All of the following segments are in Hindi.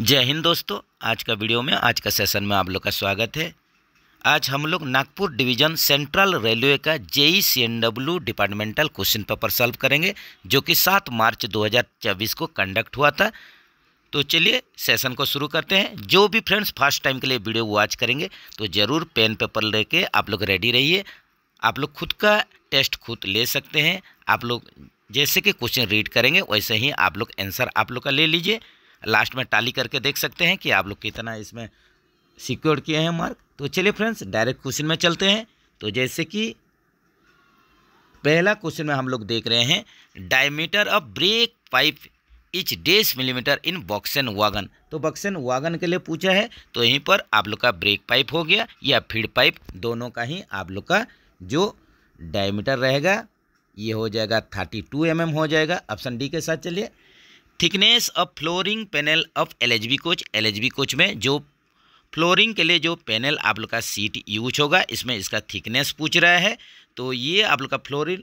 जय हिंद दोस्तों आज का वीडियो में आज का सेशन में आप लोग का स्वागत है आज हम लोग नागपुर डिवीजन सेंट्रल रेलवे का JE C N W departmental question paper solve करेंगे जो कि 7 मार्च 2024 को कंडक्ट हुआ था तो चलिए सेशन को शुरू करते हैं जो भी फ्रेंड्स फर्स्ट टाइम के लिए वीडियो वॉच करेंगे तो ज़रूर पेन पेपर लेके आप लोग रेडी रहिए आप लोग खुद का टेस्ट खुद ले सकते हैं आप लोग जैसे कि क्वेश्चन रीड करेंगे वैसे ही आप लोग आंसर आप लोग का ले लीजिए लास्ट में टाली करके देख सकते हैं कि आप लोग कितना इसमें सिक्योर किए हैं मार्क तो चलिए फ्रेंड्स डायरेक्ट क्वेश्चन में चलते हैं तो जैसे कि पहला क्वेश्चन में हम लोग देख रहे हैं diameter of brake pipe each dash millimetre in BOXN wagon तो बॉक्सन वागन के लिए पूछा है तो यहीं पर आप लोग का ब्रेक पाइप हो गया या फीड पाइप दोनों का ही आप लोग का जो डायमीटर रहेगा ये हो जाएगा थर्टी टू एम हो जाएगा ऑप्शन डी के साथ चलिए thickness of flooring panel of LHB coach LHB coach में जो फ्लोरिंग के लिए जो पैनल आप लोग का सीट यूज होगा इसमें इसका थिकनेस पूछ रहा है तो ये आप लोग का फ्लोरिंग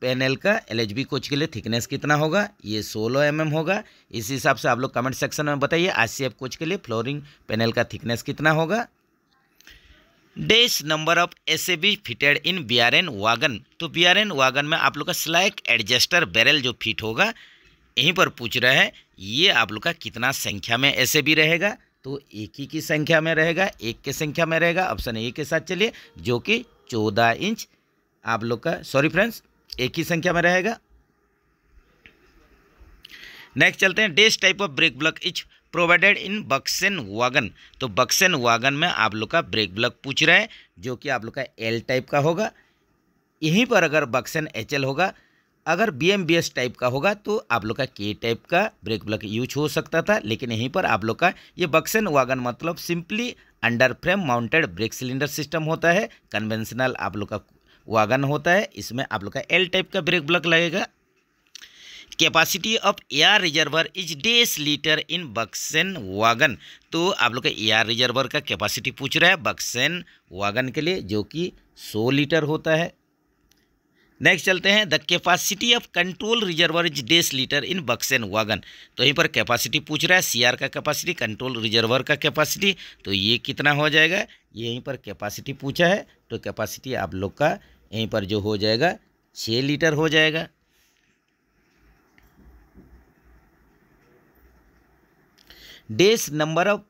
पैनल का एल कोच के लिए थिकनेस कितना होगा ये 16 एम mm होगा इस हिसाब से आप लोग कमेंट सेक्शन में बताइए आर कोच के लिए फ्लोरिंग पैनल का थिकनेस कितना होगा dash number of S A B fitted in B are N wagon तो बी आर एन वागन में आप लोग का स्लैक एडजस्टर बैरल जो फिट होगा यहीं पर पूछ रहा है ये आप लोग का कितना संख्या में ऐसे भी रहेगा तो एक ही की संख्या में रहेगा एक के संख्या में रहेगा ऑप्शन ए के साथ चलिए जो कि चौदह इंच आप लोग का सॉरी फ्रेंड्स एक ही संख्या में रहेगा नेक्स्ट चलते हैं dash type of brake block each provided in BOXN wagon तो बक्सेन वागन में आप लोग का ब्रेक ब्लॉक पूछ रहे हैं जो कि आप लोग का एल टाइप का होगा यहीं पर अगर बक्सेन एच होगा अगर B M B S type का होगा तो आप लोग का के टाइप का ब्रेक ब्लॉक यूज हो सकता था लेकिन यहीं पर आप लोग का ये बक्सन वागन मतलब simply under frame mounted brake cylinder system होता है कन्वेंशनल आप लोग का वागन होता है इसमें आप लोग का एल टाइप का ब्रेक ब्लॉक लगेगा capacity of air reservoir is dash litre in BOXN wagon तो आप लोग का एयर रिजर्वर का कैपेसिटी पूछ रहा है बक्सेन वागन के लिए जो कि सौ लीटर होता है नेक्स्ट चलते हैं the capacity of control reservoir is dash litre in box BOXN wagon तो यहीं पर कैपेसिटी पूछ रहा है सीआर का कैपेसिटी कंट्रोल रिजर्वर का कैपेसिटी तो ये कितना हो जाएगा ये यहीं पर कैपेसिटी पूछा है तो कैपेसिटी आप लोग का यहीं पर जो हो जाएगा छः लीटर हो जाएगा dash number of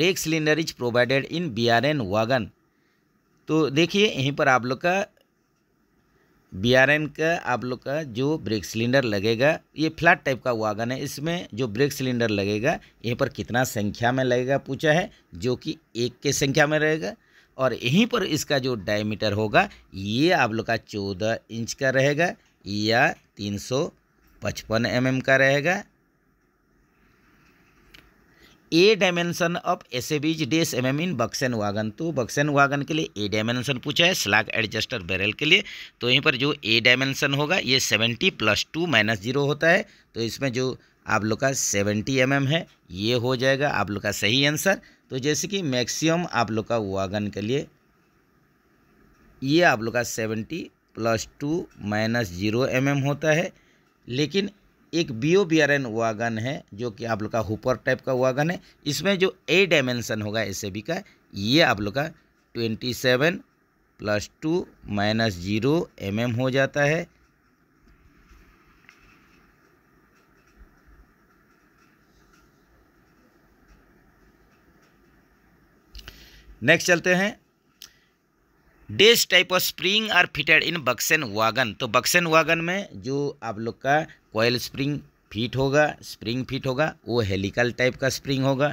brake cylinder is provided in B are N wagon तो देखिए यहीं पर आप लोग का बी आर एन का आप लोग का जो ब्रेक सिलेंडर लगेगा ये फ्लैट टाइप का वागन है इसमें जो ब्रेक सिलेंडर लगेगा यहीं पर कितना संख्या में लगेगा पूछा है जो कि एक के संख्या में रहेगा और यहीं पर इसका जो डायमीटर होगा ये आप लोग का चौदह इंच का रहेगा या तीन सौ पचपन एम एम का रहेगा A dimension of S A B's dash M M in BOXN wagon तो बक्सन वागन के लिए ए डायमेंशन पूछा है स्लाग एडजस्टर बैरल के लिए तो यहीं पर जो ए डायमेंशन होगा ये seventy plus two minus zero होता है तो इसमें जो आप लोग का सेवेंटी एम mm है ये हो जाएगा आप लोग का सही आंसर तो जैसे कि मैक्सिमम आप लोग का वागन के लिए ये आप लोग का seventy plus two minus zero M होता है लेकिन एक B O B are N wagon है जो कि आप लोग का हुपर टाइप का वागन है इसमें जो ए डायमेंशन होगा एस का ये आप लोग का twenty seven plus two minus zero M M हो जाता है नेक्स्ट चलते हैं dash type of spring are fitted in BOXN wagon तो बक्सेन वागन में जो आप लोग का कोयल स्प्रिंग फिट होगा स्प्रिंग फिट होगा वो हेलिकल टाइप का स्प्रिंग होगा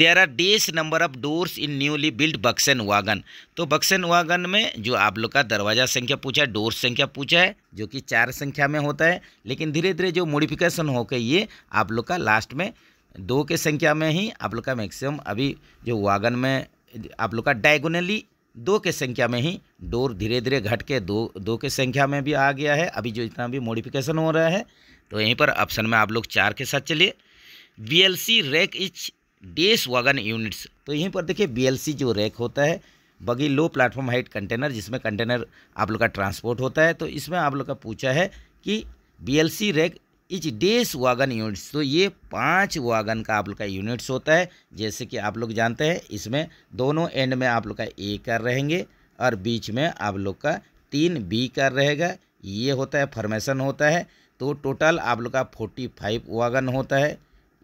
there are dash number of doors in newly build BOXN wagon तो बक्सेन वागन में जो आप लोग का दरवाज़ा संख्या पूछा है डोर संख्या पूछा है जो कि चार संख्या में होता है लेकिन धीरे धीरे जो मोडिफिकेशन होकर ये आप लोग का लास्ट में दो के संख्या में ही आप लोग का मैक्सिमम अभी जो वागन में आप लोग का डायगोनली दो के संख्या में ही डोर धीरे धीरे घट के दो दो के संख्या में भी आ गया है अभी जो इतना भी मॉडिफिकेशन हो रहा है तो यहीं पर ऑप्शन में आप लोग चार के साथ चलिए B L C rack each dash wagon units तो यहीं पर देखिए बी एल सी जो रैक होता है bogie low platform height container जिसमें कंटेनर आप लोग का ट्रांसपोर्ट होता है तो इसमें आप लोग का पूछा है कि B L C rack each dash wagon units तो ये पाँच वागन का आप लोग का यूनिट्स होता है जैसे कि आप लोग जानते हैं इसमें दोनों एंड में आप लोग का ए कर रहेंगे और बीच में आप लोग का तीन बी कर रहेगा ये होता है फॉर्मेशन होता है तो टोटल आप लोग का फोर्टी फाइव वागन होता है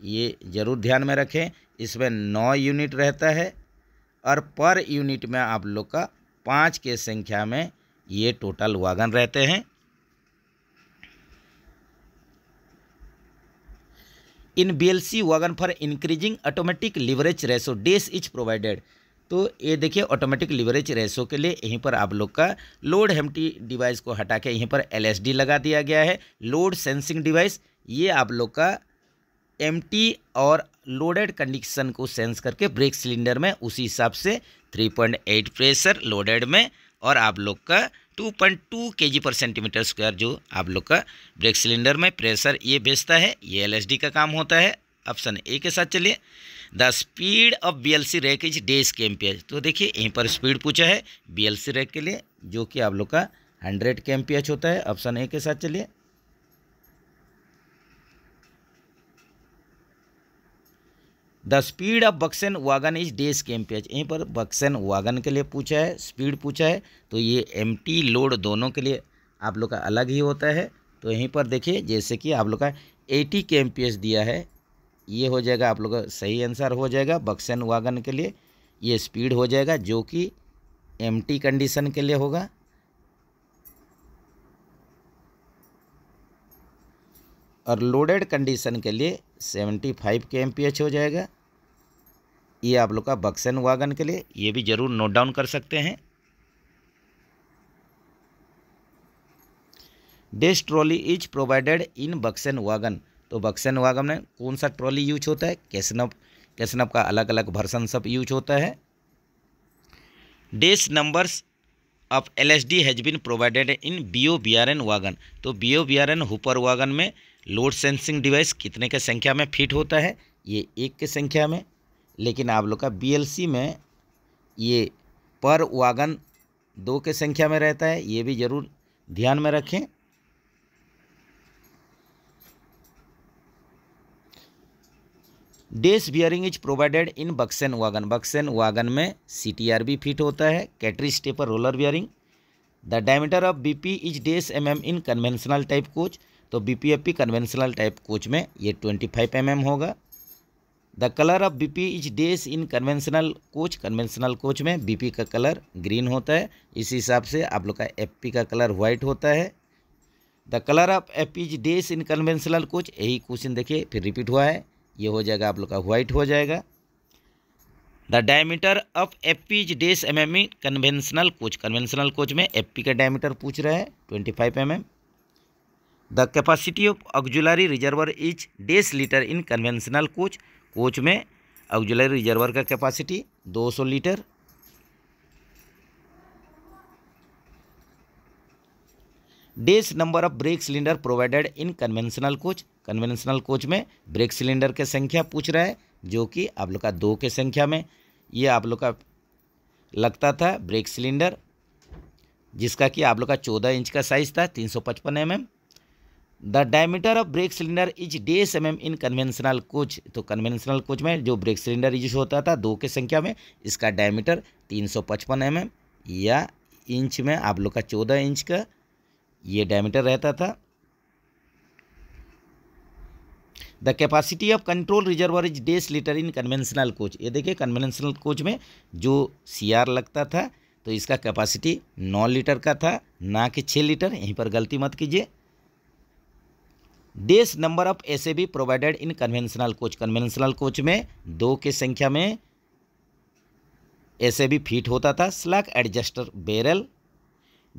ये ज़रूर ध्यान में रखें इसमें नौ यूनिट रहता है और पर यूनिट में आप लोग का पाँच के संख्या में ये टोटल वागन रहते हैं in B L C wagon for increasing automatic leverage ratio dash is provided तो ये देखिए ऑटोमेटिक लिवरेज रेसो के लिए यहीं पर आप लोग का लोड हेम्टी डिवाइस को हटा के यहीं पर एल एस डी लगा दिया गया है लोड सेंसिंग डिवाइस ये आप लोग का एम और लोडेड कंडीशन को सेंस करके ब्रेक सिलेंडर में उसी हिसाब से 3.8 प्रेशर लोडेड में और आप लोग का टू पॉइंट टू के जी पर सेंटीमीटर स्क्वायर जो आप लोग का ब्रेक सिलेंडर में प्रेशर ये भेजता है ये एलएसडी का काम होता है ऑप्शन ए के साथ चलिए the speed of B L C rack is dash K ampere तो देखिए यहीं पर स्पीड पूछा है बी एल सी रैक के लिए जो कि आप लोग का हंड्रेड के एम्पियर होता है ऑप्शन ए के साथ चलिए the speed of BOXN wagon is dash K H यहीं पर बक्सन वागन के लिए पूछा है स्पीड पूछा है तो ये एम लोड दोनों के लिए आप लोग का अलग ही होता है तो यहीं पर देखिए जैसे कि आप लोग का एटी के एम दिया है ये हो जाएगा आप लोग का सही आंसर हो जाएगा बक्सन वागन के लिए ये स्पीड हो जाएगा जो कि एम कंडीशन के लिए होगा और लोडेड कंडीशन के लिए सेवेंटी फाइव के एम हो जाएगा ये आप लोग का बक्सन वागन के लिए ये भी ज़रूर नोट डाउन कर सकते हैं dash trolley is provided in BOXN wagon तो बक्सन वागन में कौन सा ट्रॉली यूज होता है कैसनप कैसनप का अलग अलग वर्सन सब यूज होता है dash numbers of L S D has been provided in B O B are N wagon तो बी ओ बी आर एन हुपर वागन में लोड सेंसिंग डिवाइस कितने के संख्या में फिट होता है ये एक के संख्या में लेकिन आप लोग का बीएलसी में ये पर वागन दो के संख्या में रहता है ये भी ज़रूर ध्यान में रखें dash bearing is provided in BOXN wagon BOXN wagon में सी टी आर भी फिट होता है cartridge tapered roller bearing the diameter of B P is dash M M in conventional type coach तो B P F P conventional type coach में ये ट्वेंटी फाइव एम एम होगा the colour of BP is dash in conventional coach conventional coach में बीपी का कलर ग्रीन होता है इस हिसाब से आप लोग का एफपी का कलर व्हाइट होता है the colour of FP is dash in conventional coach यही क्वेश्चन देखिए फिर रिपीट हुआ है ये हो जाएगा आप लोग का व्हाइट हो जाएगा the diameter of F P is dash M M ई कन्वेंशनल कोच कन्वेंशनल कोच में एफ पी का डायमीटर पूछ रहा है twenty five M M the capacity of auxiliary reservoir is dash litre in conventional coach coach में ऑक्जिलरी रिजर्वर का capacity 200 litre dash number of brake cylinder provided in conventional coach conventional coach में ब्रेक सिलेंडर की संख्या पूछ रहा है जो कि आप लोग का दो के संख्या में ये आप लोग का लगता था ब्रेक सिलेंडर जिसका कि आप लोग का चौदह इंच का साइज़ था तीन सौ पचपन M M the diameter of brake cylinder is dash M in conventional coach तो कन्वेंशनल कोच में जो ब्रेक सिलेंडर यूज होता था दो के संख्या में इसका डायमीटर तीन सौ पचपन एम mm एम या इंच में आप लोग का चौदह इंच का ये डायमीटर रहता था the capacity of control reservoir is dash litre in conventional coach ये देखिए कन्वेंशनल कोच में जो आर लगता था तो इसका कैपेसिटी नौ लीटर का था ना कि छः लीटर यहीं पर गलती मत कीजिए डेस नंबर ऑफ एस भी B provided in conventional coach conventional coach में दो के संख्या में एस ए बी फीट होता था slack adjuster barrel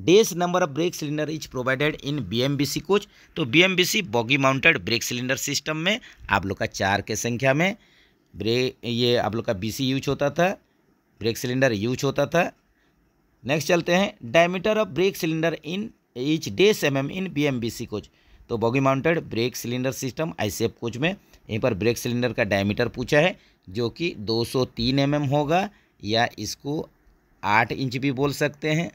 dash number of brake cylinder is provided in BMBC coach तो BMBC bogie mounted brake cylinder system में आप लोग का चार के संख्या में ब्रेक ये आप लोग का बीसी यूज होता था ब्रेक सिलेंडर यूज होता था नेक्स्ट चलते हैं diameter of brake cylinder in each dash M M in C coach तो bogie mounted brake cylinder system I coach में यहीं पर ब्रेक सिलेंडर का डायमीटर पूछा है जो कि 203 सौ mm होगा या इसको 8 इंच भी बोल सकते हैं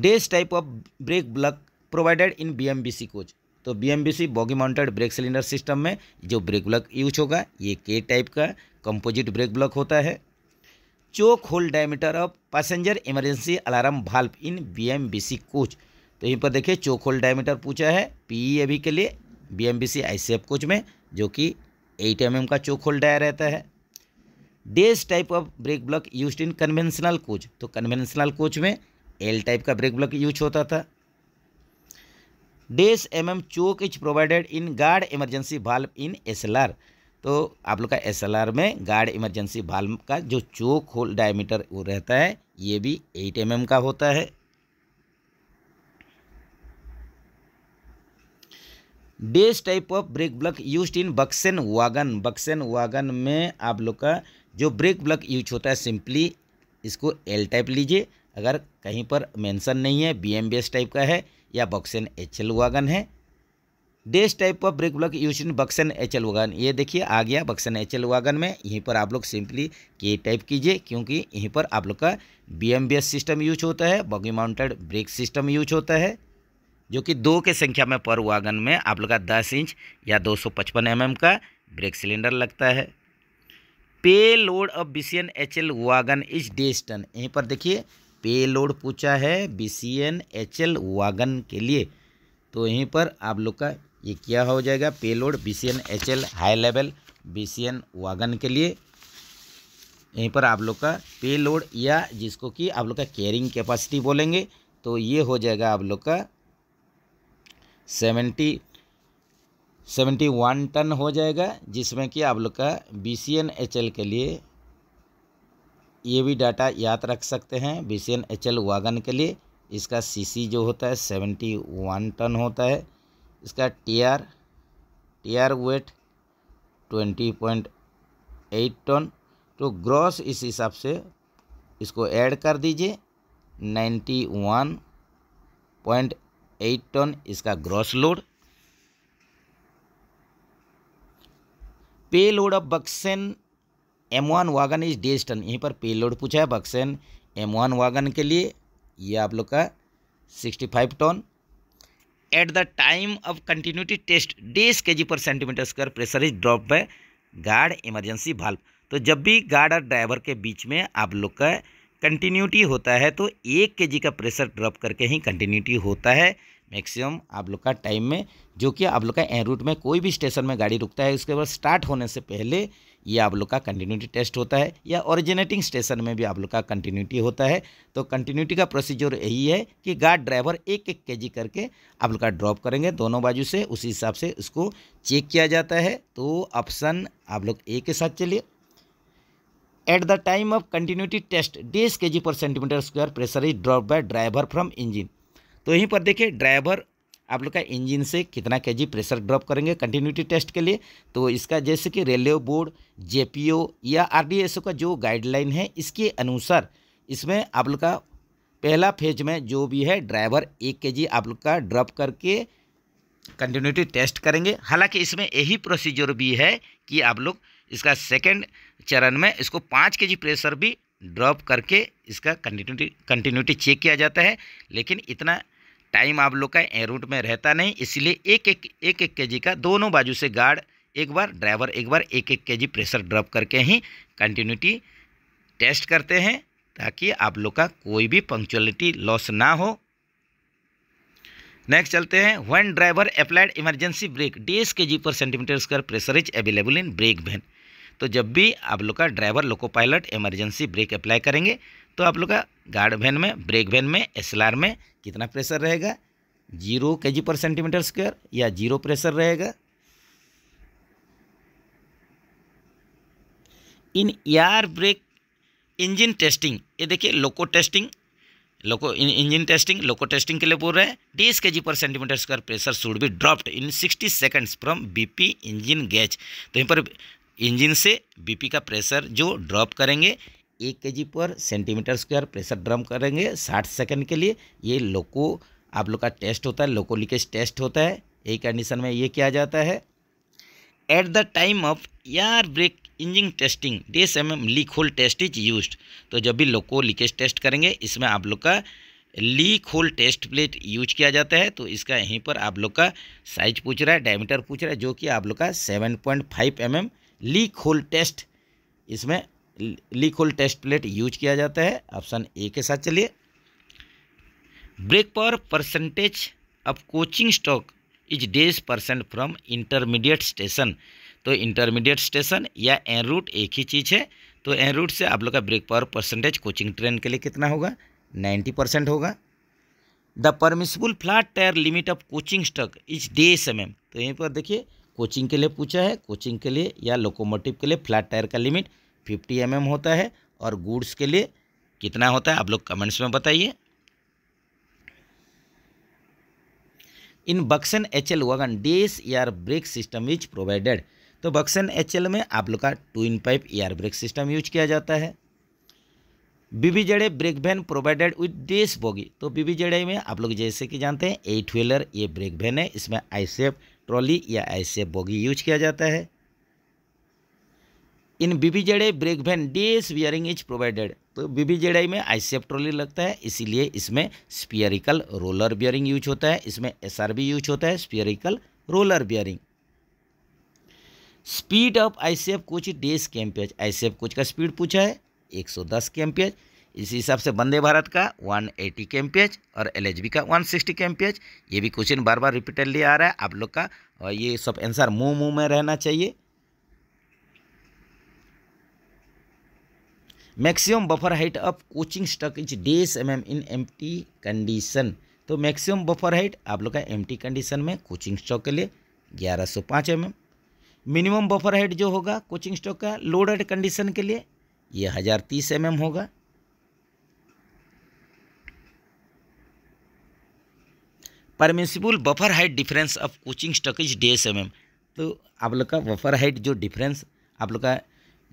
dash type of brake block provided in BMBC coach तो BMBC bogie mounted brake cylinder system में जो ब्रेक ब्लॉक यूज होगा ये के टाइप का कंपोजिट ब्रेक ब्लॉक होता है choke hole diameter of passenger emergency alarm valve in BMBC coach तो यहीं पर देखिए चोक होल डायमीटर पूछा है पीई अभी के लिए बीएमबीसी आईसीएफ कोच में जो कि एट एम का चोक होल डाया रहता है dash type of brake block use in conventional coach तो कन्वेंशनल कोच में एल टाइप का ब्रेक ब्लॉक यूज होता था dash M M choke is provided in guard emergency valve in S L R तो आप लोग का एस में गार्ड इमरजेंसी बाल का जो चोक होल डायमीटर वो रहता है ये भी एट एम mm का होता है base type of brake block use in BOXN wagon BOXN wagon में आप लोग का जो ब्रेक ब्लॉक यूज होता है सिंपली इसको एल टाइप लीजिए अगर कहीं पर मेंशन नहीं है बी एम टाइप का है या बक्सेन एच एल वागन है dash type of brake block use in BOXN H L wagon ये देखिए आ गया बक्सन एच एल वागन में यहीं पर आप लोग सिंपली के टाइप कीजिए क्योंकि यहीं पर आप लोग का B M B S system use होता है bogie mounted brake system use होता है जो कि दो के संख्या में पर वागन में आप लोग का दस इंच या दो सौ पचपन एम एम का ब्रेक सिलेंडर लगता है payload of B C N H L wagon is dash ton यहीं पर देखिए पे लोड पूछा है B C N H L wagon के लिए तो यहीं पर आप लोग का ये क्या हो जाएगा payload B C N H L high level B C N wagon के लिए यहीं पर आप लोग का पेलोड या जिसको कि आप लोग का कैरिंग कैपेसिटी बोलेंगे तो ये हो जाएगा आप लोग का सेवेंटी सेवेंटी वन टन हो जाएगा जिसमें कि आप लोग का B C N H L के लिए ये भी डाटा याद रख सकते हैं B C N H L wagon के लिए इसका सी सी जो होता है सेवेंटी वन टन होता है इसका T R T R weight twenty point eight ton तो ग्रॉस इस हिसाब से इसको ऐड कर दीजिए ninety one point eight ton इसका gross load payload of BOXN M one wagon is dash ton यहीं पर पे लोड पूछा है बक्सेन एम वन वागन के लिए ये आप लोग का sixty five ton at the time of continuity test dash K G per centimetre square pressure is drop by guard emergency valve तो जब भी गार्ड और ड्राइवर के बीच में आप लोग का कंटिन्यूटी होता है तो एक के जी का प्रेशर ड्रॉप करके ही कंटिन्यूटी होता है मैक्सिमम आप लोग का टाइम में जो कि आप लोग का एन रूट में कोई भी स्टेशन में गाड़ी रुकता है उसके बाद स्टार्ट होने से पहले ये आप लोग का कंटिन्यूटी टेस्ट होता है या ओरिजिनेटिंग स्टेशन में भी आप लोग का कंटिन्यूटी होता है तो कंटिन्यूटी का प्रोसीजर यही है कि गार्ड ड्राइवर एक एक के करके आप लोग का ड्रॉप करेंगे दोनों बाजू से उसी हिसाब से उसको चेक किया जाता है तो ऑप्शन आप लोग ए के साथ चलिए at the time of continuity test dash K G per centimetre square pressure is drop by driver from engine तो यहीं पर देखिए ड्राइवर आप लोग का इंजन से कितना के जी प्रेशर ड्रॉप करेंगे कंटिन्यूटी टेस्ट के लिए तो इसका जैसे कि रेलवे बोर्ड जे या आर का जो गाइडलाइन है इसके अनुसार इसमें आप लोग का पहला फेज में जो भी है ड्राइवर एक के जी आप लोग का ड्रॉप करके कंटिन्यूटी टेस्ट करेंगे हालांकि इसमें यही प्रोसीजर भी है कि आप लोग इसका सेकेंड चरण में इसको पाँच के जी प्रेशर भी ड्रॉप करके इसका कंटिन्यूटी कंटिन्यूटी चेक किया जाता है लेकिन इतना टाइम आप लोग का रूट में रहता नहीं इसलिए एक एक एक एक केजी का दोनों बाजू से गार्ड एक बार ड्राइवर एक बार एक एक के प्रेशर ड्रॉप करके ही कंटिन्यूटी टेस्ट करते हैं ताकि आप लोग का कोई भी पंक्चुअलिटी लॉस ना हो नेक्स्ट चलते हैं one driver applied emergency brake D S K G per centimetre square pressure is available in brake van तो जब भी आप लोग का driver loco pilot emergency brake apply करेंगे तो आप लोग का गार्ड वैन में ब्रेक वैन में एस में कितना प्रेशर रहेगा zero K per centimetre square या जीरो प्रेशर रहेगा in air brake engine testing ये देखिए loco testing loco engine testing loco testing के लिए बोल रहे हैं dash K G per centimetre square pressure should be dropped in sixty seconds from BP engine gauge तो यहीं पर इंजन से बीपी का प्रेशर जो ड्रॉप करेंगे एक के per centimetre square pressure drum करेंगे साठ सेकेंड के लिए ये लोको आप लोग का टेस्ट होता है लोको लीकेज टेस्ट होता है यही कंडीशन में ये किया जाता है at the time of air brake engine testing D M M leak hole test is use तो जब भी लोको लीकेज टेस्ट करेंगे इसमें आप लोग का leak hole test plate use किया जाता है तो इसका यहीं पर आप लोग का साइज पूछ रहा है डायमीटर पूछ रहा है जो कि आप लोग का seven point five M M leak hole test इसमें लिकोल टेस्ट प्लेट यूज किया जाता है ऑप्शन ए के साथ चलिए ब्रेक पर percentage of coaching stock is dash percent from intermediate station तो इंटरमीडिएट स्टेशन या एन रूट एक ही चीज़ है तो एन रूट से आप लोग का brake power percentage coaching train के लिए कितना होगा नाइन्टी परसेंट होगा the permissible flat tyre limit of coaching stock is dash M तो यहीं पर देखिए कोचिंग के लिए पूछा है कोचिंग के लिए या लोकोमोटिव के लिए फ्लैट टायर का लिमिट फिफ्टी एम होता है और गुड्स के लिए कितना होता है आप लोग कमेंट्स में बताइए in BOXN H L wagon dash air brake system is provided तो बक्सन एच एल में आप लोग का twin pipe air brake system use किया जाता है बीबी जड़े brake van provided with dash bogie तो बीबी जड़े में आप लोग जैसे कि जानते हैं एट व्हीलर ये ब्रेक वैन है इसमें आई सेफ ट्रॉली या आई सेफ बोगी यूज किया जाता है in I brake van dash bearing is provided तो बीबीजेडे में आईसीएफ ट्रॉली लगता है इसीलिए इसमें स्पियरिकल रोलर बियरिंग यूज होता है इसमें एसआरबी यूज होता है spherical roller bearing speed of ICF coach dash कैंपेज आईसीएफ कोच का स्पीड पूछा है 110 कैंपेज इस हिसाब से वंदे भारत का 180 कैंपेज और बी का 160 सिक्सटी ये भी क्वेश्चन बार बार रिपीटेडली आ रहा है आप लोग का और ये सब आंसर मुंह मुंह में रहना चाहिए maximum buffer height of coaching stock is dash M M in M T condition तो मैक्सिमम बफर हाइट आप लोग का एम टी कंडीशन में कोचिंग स्टॉक के लिए ग्यारह सौ पाँच M M minimum buffer height जो होगा कोचिंग स्टॉक का लोडेड कंडीशन के लिए ये हज़ार तीस एम mm एम होगा permissible buffer height difference of coaching stock is dash M M तो आप लोग का बफर हाइट जो डिफरेंस आप लोग का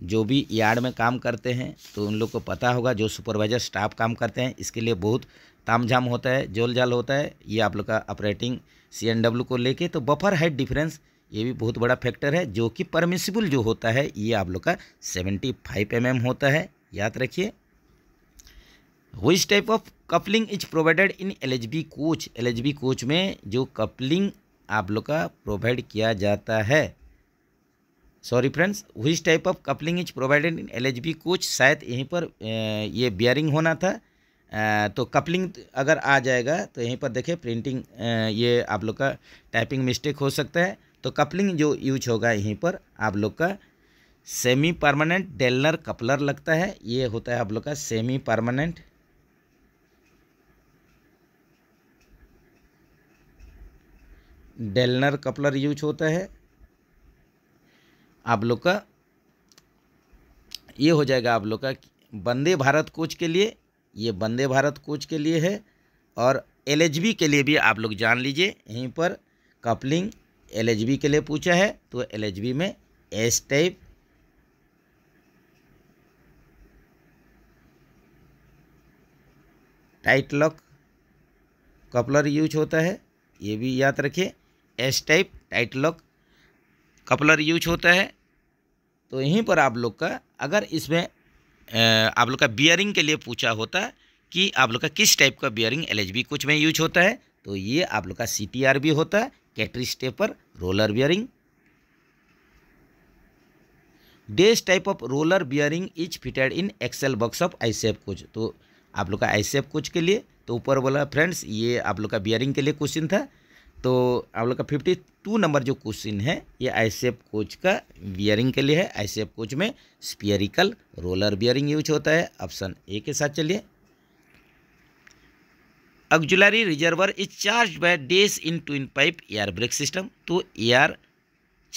जो भी यार्ड में काम करते हैं तो उन लोग को पता होगा जो सुपरवाइजर स्टाफ काम करते हैं इसके लिए बहुत तामझाम होता है जोल जाल होता है ये आप लोग का ऑपरेटिंग सी एन डब्ल्यू को लेके तो बफर हाइट डिफरेंस ये भी बहुत बड़ा फैक्टर है जो कि परमिसिबल जो होता है ये आप लोग का सेवेंटी फाइव एम एम होता है याद रखिए which type of coupling is provided in L H B coach L H B coach में जो कपलिंग आप लोग का प्रोवाइड किया जाता है sorry friends which type of coupling is provided in L coach शायद यहीं पर ये बियरिंग होना था तो कपलिंग अगर आ जाएगा तो यहीं पर देखिए प्रिंटिंग ये आप लोग का टाइपिंग मिस्टेक हो सकता है तो कपलिंग जो यूज होगा यहीं पर आप लोग का सेमी परमानेंट डेलनर कपलर लगता है ये होता है आप लोग का semi permanent Dellner coupler use होता है आप लोग का ये हो जाएगा आप लोग का वंदे भारत कोच के लिए ये वंदे भारत कोच के लिए है और एल के लिए भी आप लोग जान लीजिए यहीं पर कपलिंग एल के लिए पूछा है तो एल में S type tight lock coupler use होता है ये भी याद रखें S type tight lock coupler use होता है तो यहीं पर आप लोग का अगर इसमें आप लोग का बियरिंग के लिए पूछा होता कि आप लोग का किस टाइप का बियरिंग एल कुछ में यूज होता है तो ये आप लोग का सी भी होता है cartridge tapered roller bearing dash type of roller bearing is fitted in axle box of ICF coach तो आप लोग का आई सेफ कोच के लिए तो ऊपर बोला फ्रेंड्स ये आप लोग का बियरिंग के लिए क्वेश्चन था तो आप लोग का फिफ्टी टू नंबर जो क्वेश्चन है ये आई कोच का बियरिंग के लिए है आई कोच में स्पियरिकल रोलर बियरिंग यूज होता है ऑप्शन ए के साथ चलिए auxiliary reservoir is charge by dash in twin pipe air brake system तो एयर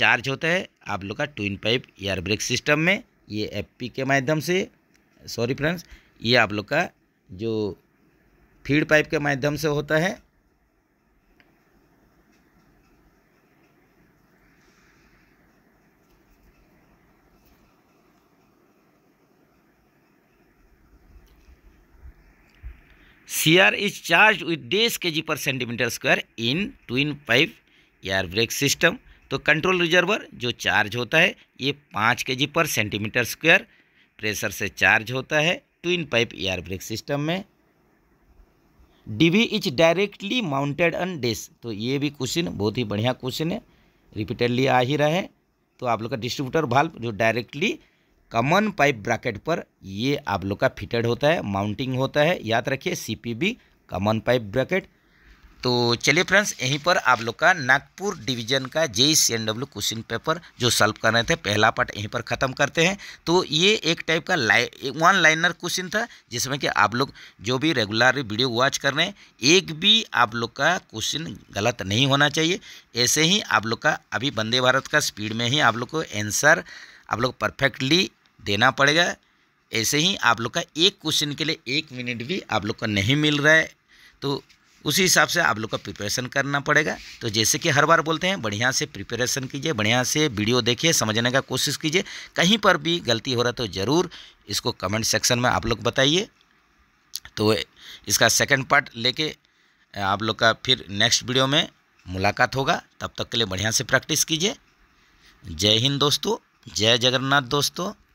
चार्ज होता है आप लोग का twin pipe air brake system में ये एफ के माध्यम से सॉरी फ्रेंड्स ये आप लोग का जो फीड पाइप के माध्यम से होता है Shear is charged with 10 kg per centimeter square in twin तो pipe air brake system. तो कंट्रोल रिजर्वर जो चार्ज होता है ये पाँच K G per centimetre square pressure से चार्ज होता है twin pipe air brake system में DV is directly mounted on dash तो ये भी क्वेश्चन बहुत ही बढ़िया क्वेश्चन है रिपीटेडली आ ही रहा है तो आप लोग का डिस्ट्रीब्यूटर भाल्व जो डायरेक्टली कमन पाइप ब्रैकेट पर ये आप लोग का फिटेड होता है माउंटिंग होता है याद रखिए सीपीबी कमन पाइप ब्रैकेट तो चलिए फ्रेंड्स यहीं पर आप लोग का नागपुर डिवीजन का J C N W question paper solve सॉल्व कर रहे थे पहला पार्ट यहीं पर ख़त्म करते हैं तो ये एक टाइप का लाइ वन लाइनर क्वेश्चन था जिसमें कि आप लोग जो भी रेगुलर वीडियो वॉच कर रहे हैं एक भी आप लोग का क्वेश्चन गलत नहीं होना चाहिए ऐसे ही आप लोग का अभी वंदे भारत का स्पीड में ही आप लोग को एंसर आप लोग परफेक्टली देना पड़ेगा ऐसे ही आप लोग का एक क्वेश्चन के लिए एक मिनट भी आप लोग का नहीं मिल रहा है तो उसी हिसाब से आप लोग का प्रिपरेशन करना पड़ेगा तो जैसे कि हर बार बोलते हैं बढ़िया से प्रिपरेशन कीजिए बढ़िया से वीडियो देखिए समझने का कोशिश कीजिए कहीं पर भी गलती हो रहा तो ज़रूर इसको कमेंट सेक्शन में आप लोग बताइए तो इसका सेकंड पार्ट लेके आप लोग का फिर नेक्स्ट वीडियो में मुलाकात होगा तब तक के लिए बढ़िया से प्रैक्टिस कीजिए जय हिंद दोस्तों जय जगन्नाथ दोस्तों